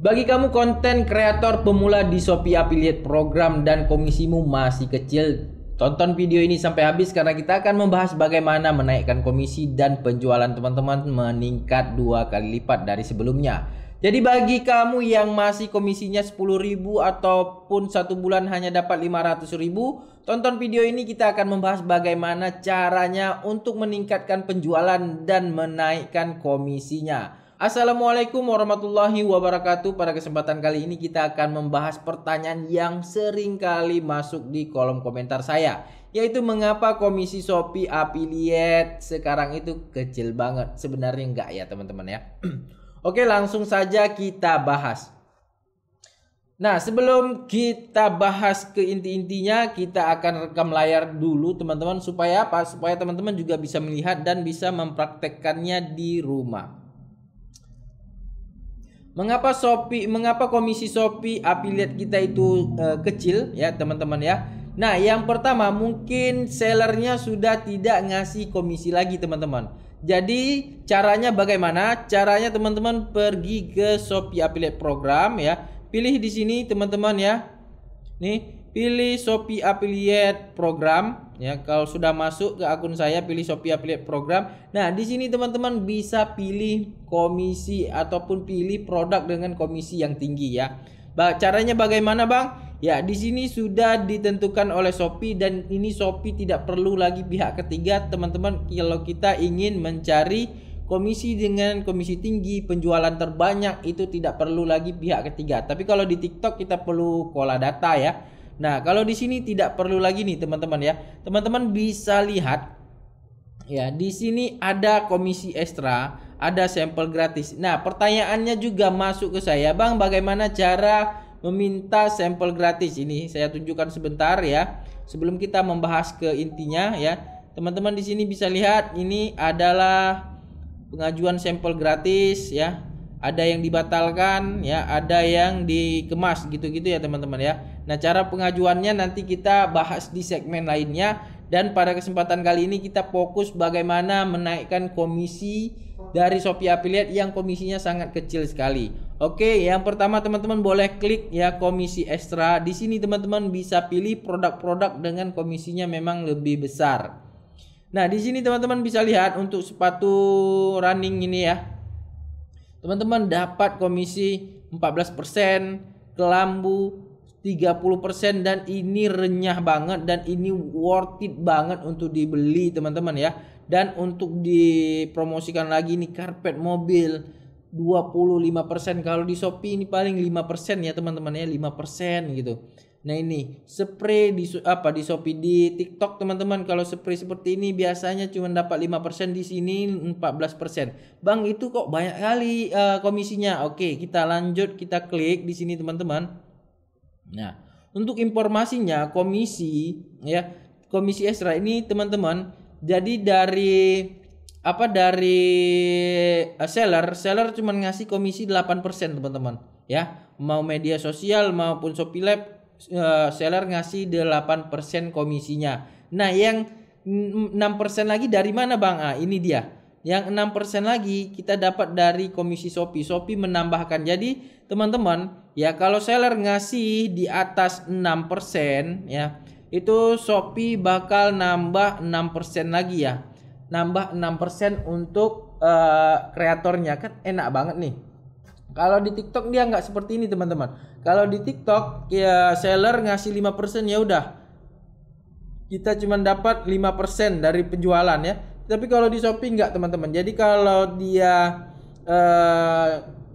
Bagi kamu konten kreator pemula di Shopee Affiliate Program dan komisimu masih kecil, tonton video ini sampai habis karena kita akan membahas bagaimana menaikkan komisi dan penjualan teman-teman meningkat dua kali lipat dari sebelumnya. Jadi bagi kamu yang masih komisinya 10.000 ataupun satu bulan hanya dapat 500.000 Tonton video ini kita akan membahas bagaimana caranya untuk meningkatkan penjualan dan menaikkan komisinya. Assalamualaikum warahmatullahi wabarakatuh. Pada kesempatan kali ini kita akan membahas pertanyaan yang sering kali masuk di kolom komentar saya, yaitu mengapa komisi Shopee affiliate sekarang itu kecil banget. Sebenarnya enggak ya, teman-teman ya. Oke, langsung saja kita bahas. Nah, sebelum kita bahas ke inti-intinya, kita akan rekam layar dulu teman-teman supaya apa? Supaya teman-teman juga bisa melihat dan bisa mempraktekkannya di rumah. Mengapa Shopee, mengapa komisi Shopee affiliate kita itu uh, kecil ya teman-teman ya? Nah, yang pertama mungkin sellernya sudah tidak ngasih komisi lagi teman-teman. Jadi caranya bagaimana? Caranya teman-teman pergi ke Shopee Affiliate Program ya. Pilih di sini teman-teman ya. Nih, pilih Shopee Affiliate Program ya kalau sudah masuk ke akun saya pilih Shopee Affiliate Program nah di sini teman-teman bisa pilih komisi ataupun pilih produk dengan komisi yang tinggi ya Ba, caranya bagaimana Bang ya di sini sudah ditentukan oleh Shopee dan ini Shopee tidak perlu lagi pihak ketiga teman-teman kalau kita ingin mencari komisi dengan komisi tinggi penjualan terbanyak itu tidak perlu lagi pihak ketiga tapi kalau di TikTok kita perlu kola data ya Nah, kalau di sini tidak perlu lagi nih teman-teman ya. Teman-teman bisa lihat ya, di sini ada komisi ekstra, ada sampel gratis. Nah, pertanyaannya juga masuk ke saya, Bang, bagaimana cara meminta sampel gratis ini? Saya tunjukkan sebentar ya. Sebelum kita membahas ke intinya ya. Teman-teman di sini bisa lihat ini adalah pengajuan sampel gratis ya ada yang dibatalkan ya ada yang dikemas gitu-gitu ya teman-teman ya nah cara pengajuannya nanti kita bahas di segmen lainnya dan pada kesempatan kali ini kita fokus bagaimana menaikkan komisi dari Shopee Affiliate yang komisinya sangat kecil sekali Oke yang pertama teman-teman boleh klik ya komisi ekstra di sini teman-teman bisa pilih produk-produk dengan komisinya memang lebih besar Nah di sini teman-teman bisa lihat untuk sepatu running ini ya Teman-teman dapat komisi 14%, kelambu 30% dan ini renyah banget dan ini worth it banget untuk dibeli teman-teman ya. Dan untuk dipromosikan lagi ini karpet mobil 25% kalau di Shopee ini paling 5% ya teman-teman ya 5% gitu. Nah ini spray di apa di Shopee di TikTok teman-teman kalau spray seperti ini biasanya cuma dapat 5% di sini 14%. Bang itu kok banyak kali uh, komisinya. Oke, kita lanjut kita klik di sini teman-teman. Nah, untuk informasinya komisi ya, komisi ekstra ini teman-teman jadi dari apa dari uh, seller, seller cuma ngasih komisi 8% teman-teman ya. Mau media sosial maupun Shopee Lab Eh, seller ngasih 8% komisinya. Nah, yang 6% lagi dari mana Bang? Ah, ini dia. Yang 6% lagi kita dapat dari komisi Shopee. Shopee menambahkan. Jadi, teman-teman, ya kalau seller ngasih di atas 6% ya, itu Shopee bakal nambah 6% lagi ya. Nambah 6% untuk eh, kreatornya uh, kan enak banget nih kalau di TikTok dia nggak seperti ini teman-teman. Kalau di TikTok ya seller ngasih 5% ya udah. Kita cuma dapat 5% dari penjualan ya. Tapi kalau di Shopee nggak teman-teman. Jadi kalau dia eh,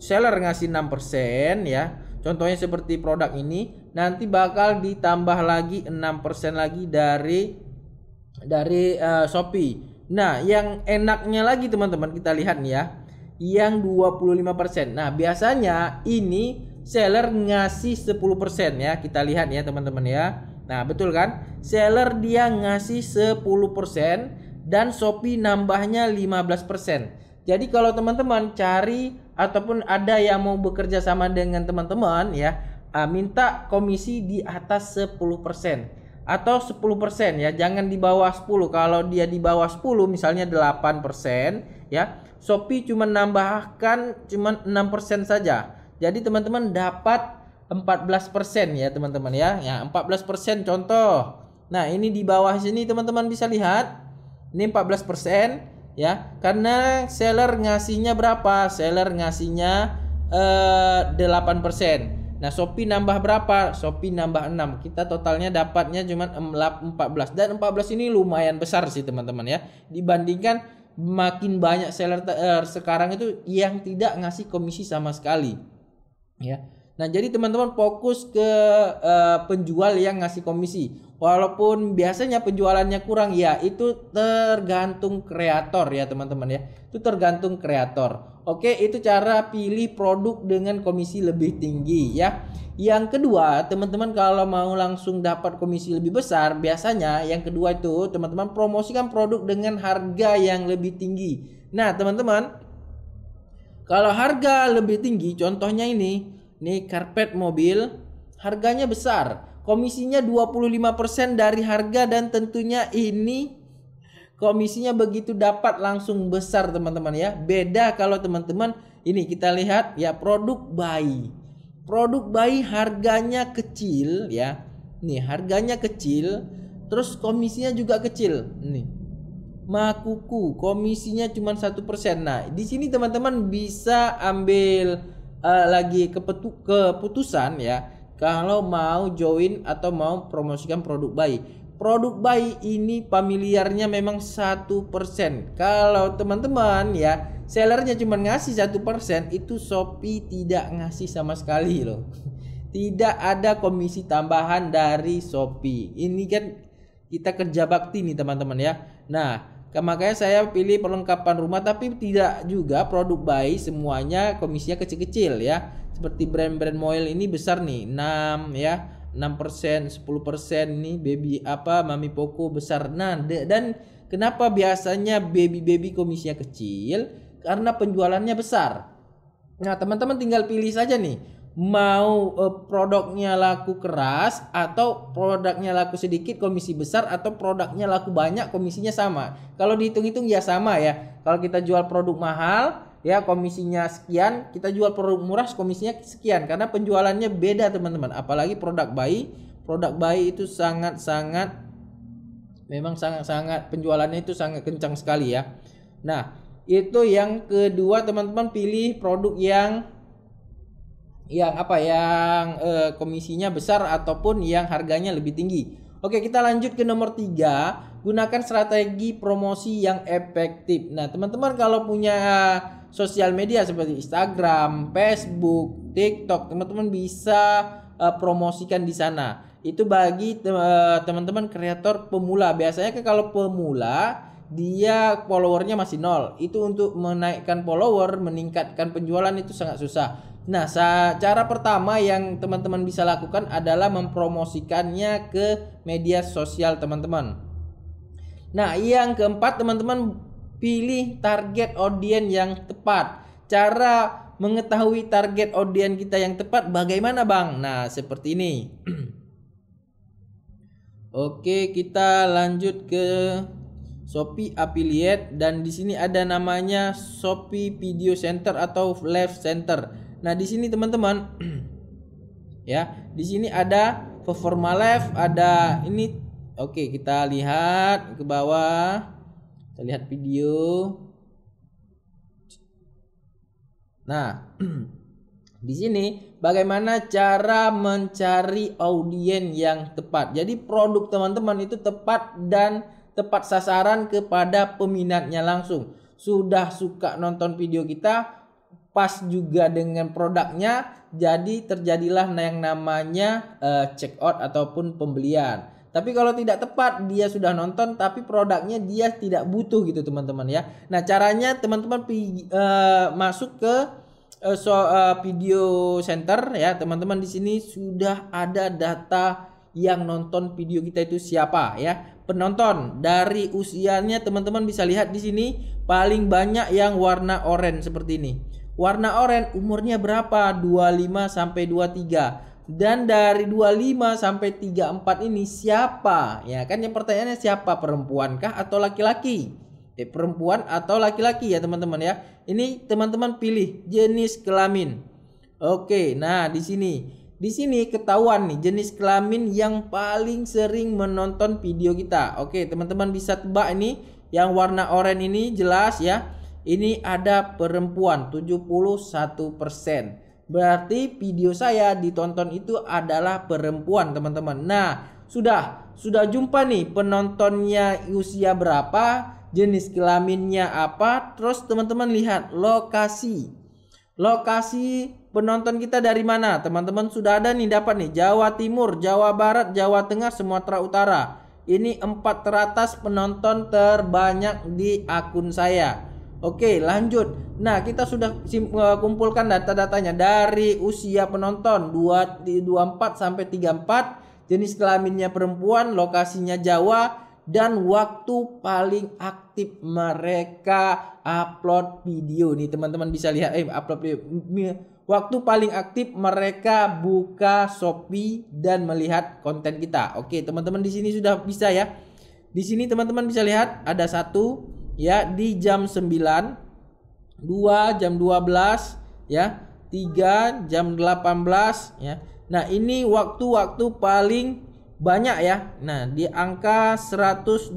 seller ngasih 6% ya. Contohnya seperti produk ini nanti bakal ditambah lagi 6% lagi dari dari uh, Shopee. Nah, yang enaknya lagi teman-teman kita lihat nih ya yang 25%. Nah, biasanya ini seller ngasih 10% ya. Kita lihat ya teman-teman ya. Nah, betul kan? Seller dia ngasih 10% dan Shopee nambahnya 15%. Jadi kalau teman-teman cari ataupun ada yang mau bekerja sama dengan teman-teman ya, ah, minta komisi di atas 10% atau 10% ya, jangan di bawah 10. Kalau dia di bawah 10 misalnya 8% ya Shopee cuma nambahkan cuma 6% saja. Jadi teman-teman dapat 14% ya teman-teman ya. Ya 14% contoh. Nah, ini di bawah sini teman-teman bisa lihat. Ini 14% ya. Karena seller ngasihnya berapa? Seller ngasihnya eh 8%. Nah, Shopee nambah berapa? Shopee nambah 6. Kita totalnya dapatnya cuma 14 dan 14 ini lumayan besar sih teman-teman ya. Dibandingkan makin banyak seller eh, sekarang itu yang tidak ngasih komisi sama sekali ya Nah, jadi teman-teman fokus ke uh, penjual yang ngasih komisi. Walaupun biasanya penjualannya kurang ya, itu tergantung kreator ya, teman-teman ya. Itu tergantung kreator. Oke, itu cara pilih produk dengan komisi lebih tinggi ya. Yang kedua, teman-teman kalau mau langsung dapat komisi lebih besar, biasanya yang kedua itu teman-teman promosikan produk dengan harga yang lebih tinggi. Nah, teman-teman, kalau harga lebih tinggi, contohnya ini nih karpet mobil harganya besar komisinya 25% dari harga dan tentunya ini komisinya begitu dapat langsung besar teman-teman ya beda kalau teman-teman ini kita lihat ya produk bayi produk bayi harganya kecil ya nih harganya kecil terus komisinya juga kecil nih makuku komisinya cuma satu persen nah di sini teman-teman bisa ambil uh, lagi kepetu keputusan ya kalau mau join atau mau promosikan produk bayi. Produk bayi ini familiarnya memang satu persen. Kalau teman-teman ya sellernya cuma ngasih satu persen, itu Shopee tidak ngasih sama sekali loh. Tidak ada komisi tambahan dari Shopee. Ini kan kita kerja bakti nih teman-teman ya. Nah, makanya saya pilih perlengkapan rumah tapi tidak juga produk bayi semuanya komisinya kecil-kecil ya seperti brand-brand moil ini besar nih 6 ya 6% 10% ini baby apa mami poko besar nah dan kenapa biasanya baby-baby komisinya kecil karena penjualannya besar nah teman-teman tinggal pilih saja nih mau uh, produknya laku keras atau produknya laku sedikit komisi besar atau produknya laku banyak komisinya sama. Kalau dihitung-hitung ya sama ya. Kalau kita jual produk mahal ya komisinya sekian, kita jual produk murah komisinya sekian karena penjualannya beda teman-teman. Apalagi produk bayi, produk bayi itu sangat-sangat memang sangat-sangat penjualannya itu sangat kencang sekali ya. Nah, itu yang kedua teman-teman pilih produk yang yang apa yang eh, komisinya besar ataupun yang harganya lebih tinggi. Oke, kita lanjut ke nomor 3, gunakan strategi promosi yang efektif. Nah, teman-teman kalau punya sosial media seperti Instagram, Facebook, TikTok, teman-teman bisa uh, promosikan di sana. Itu bagi eh, teman-teman kreator pemula. Biasanya kalau pemula dia followernya masih nol itu untuk menaikkan follower meningkatkan penjualan itu sangat susah nah cara pertama yang teman-teman bisa lakukan adalah mempromosikannya ke media sosial teman-teman nah yang keempat teman-teman pilih target audiens yang tepat cara mengetahui target audiens kita yang tepat bagaimana bang nah seperti ini Oke kita lanjut ke Shopee Affiliate dan di sini ada namanya Shopee Video Center atau Live Center. Nah, di sini teman-teman ya, di sini ada performa live, ada ini oke kita lihat ke bawah. Kita lihat video. Nah, di sini bagaimana cara mencari audiens yang tepat. Jadi produk teman-teman itu tepat dan tepat sasaran kepada peminatnya langsung. Sudah suka nonton video kita, pas juga dengan produknya, jadi terjadilah yang namanya uh, check out ataupun pembelian. Tapi kalau tidak tepat dia sudah nonton tapi produknya dia tidak butuh gitu teman-teman ya. Nah, caranya teman-teman uh, masuk ke uh, so, uh, video center ya. Teman-teman di sini sudah ada data yang nonton video kita itu siapa ya. Penonton dari usianya teman-teman bisa lihat di sini paling banyak yang warna oranye seperti ini. Warna oranye umurnya berapa? 25 sampai 23. Dan dari 25 sampai 34 ini siapa? Ya kan yang pertanyaannya siapa? Perempuankah atau laki-laki? eh, perempuan atau laki-laki ya teman-teman ya. Ini teman-teman pilih jenis kelamin. Oke, nah di sini di sini ketahuan nih jenis kelamin yang paling sering menonton video kita. Oke, teman-teman bisa tebak ini yang warna oranye ini jelas ya. Ini ada perempuan 71%. Berarti video saya ditonton itu adalah perempuan, teman-teman. Nah, sudah sudah jumpa nih penontonnya usia berapa, jenis kelaminnya apa, terus teman-teman lihat lokasi. Lokasi penonton kita dari mana? Teman-teman sudah ada nih dapat nih Jawa Timur, Jawa Barat, Jawa Tengah, Sumatera Utara. Ini empat teratas penonton terbanyak di akun saya. Oke, lanjut. Nah, kita sudah e, kumpulkan data-datanya dari usia penonton 24 sampai 34, jenis kelaminnya perempuan, lokasinya Jawa, dan waktu paling aktif mereka upload video nih teman-teman bisa lihat eh upload video. waktu paling aktif mereka buka Shopee dan melihat konten kita. Oke, teman-teman di sini sudah bisa ya. Di sini teman-teman bisa lihat ada satu ya di jam 9, 2 jam 12 ya, 3 jam 18 ya. Nah, ini waktu-waktu paling banyak ya. Nah, di angka 120.000.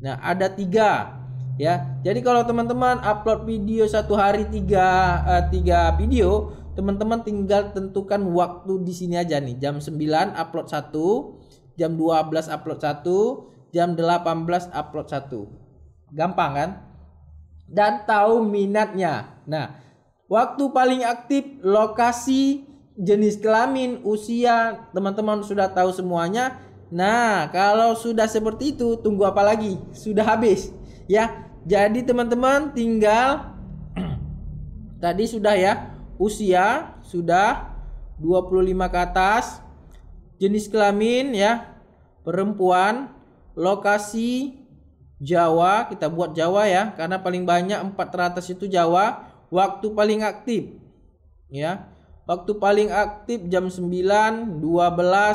Nah, ada tiga ya. Jadi kalau teman-teman upload video satu hari tiga, uh, tiga video, teman-teman tinggal tentukan waktu di sini aja nih. Jam 9 upload satu, jam 12 upload satu, jam 18 upload satu. Gampang kan? Dan tahu minatnya. Nah, waktu paling aktif, lokasi, jenis kelamin, usia, teman-teman sudah tahu semuanya. Nah, kalau sudah seperti itu, tunggu apa lagi? Sudah habis, ya. Jadi teman-teman tinggal tadi sudah ya, usia sudah 25 ke atas, jenis kelamin ya, perempuan, lokasi Jawa, kita buat Jawa ya, karena paling banyak 4 teratas itu Jawa, waktu paling aktif. Ya. Waktu paling aktif jam 9, 12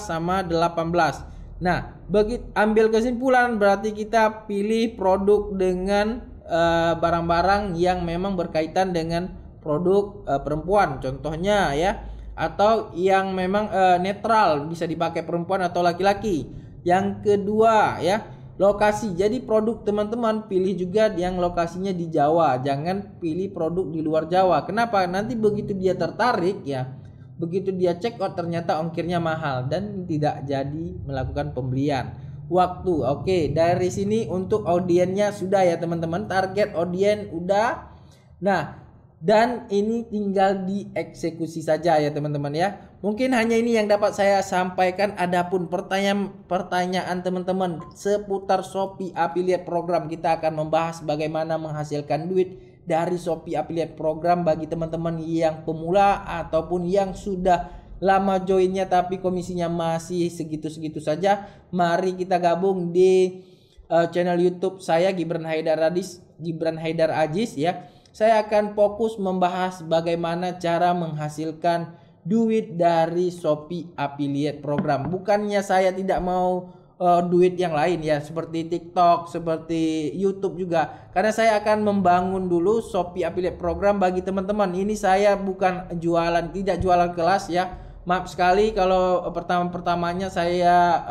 sama 18. Nah, bagi ambil kesimpulan berarti kita pilih produk dengan eh, barang-barang uh, yang memang berkaitan dengan produk uh, perempuan contohnya ya atau yang memang uh, netral bisa dipakai perempuan atau laki-laki. Yang kedua ya Lokasi. Jadi produk teman-teman pilih juga yang lokasinya di Jawa. Jangan pilih produk di luar Jawa. Kenapa? Nanti begitu dia tertarik ya, begitu dia cek out oh, ternyata ongkirnya mahal dan tidak jadi melakukan pembelian. Waktu. Oke, dari sini untuk audiennya sudah ya teman-teman. Target audien udah. Nah, dan ini tinggal dieksekusi saja ya teman-teman ya. Mungkin hanya ini yang dapat saya sampaikan. Adapun pertanyaan pertanyaan teman-teman seputar Shopee Affiliate Program kita akan membahas bagaimana menghasilkan duit dari Shopee Affiliate Program bagi teman-teman yang pemula ataupun yang sudah lama joinnya tapi komisinya masih segitu-segitu saja. Mari kita gabung di uh, channel YouTube saya Gibran Haidar Radis, Gibran Haidar Ajis ya saya akan fokus membahas bagaimana cara menghasilkan duit dari Shopee Affiliate Program. Bukannya saya tidak mau uh, duit yang lain ya seperti TikTok, seperti YouTube juga. Karena saya akan membangun dulu Shopee Affiliate Program bagi teman-teman. Ini saya bukan jualan, tidak jualan kelas ya. Maaf sekali kalau pertama-pertamanya saya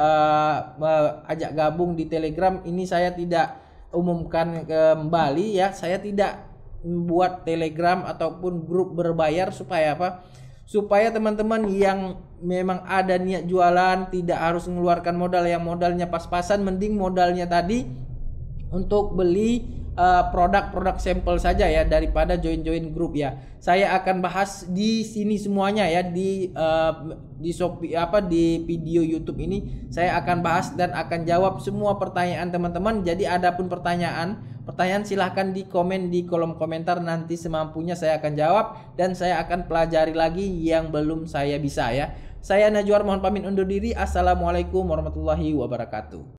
uh, ajak gabung di Telegram ini saya tidak umumkan kembali ya. Saya tidak buat Telegram ataupun grup berbayar supaya apa? Supaya teman-teman yang memang ada niat jualan tidak harus mengeluarkan modal yang modalnya pas-pasan mending modalnya tadi untuk beli eh, produk-produk sampel saja ya daripada join-join grup ya. Saya akan bahas di sini semuanya ya di eh, di Shopee apa di video YouTube ini saya akan bahas dan akan jawab semua pertanyaan teman-teman. Jadi ada pun pertanyaan Pertanyaan silahkan di komen di kolom komentar nanti semampunya saya akan jawab dan saya akan pelajari lagi yang belum saya bisa ya. Saya Najwa mohon pamit undur diri. Assalamualaikum warahmatullahi wabarakatuh.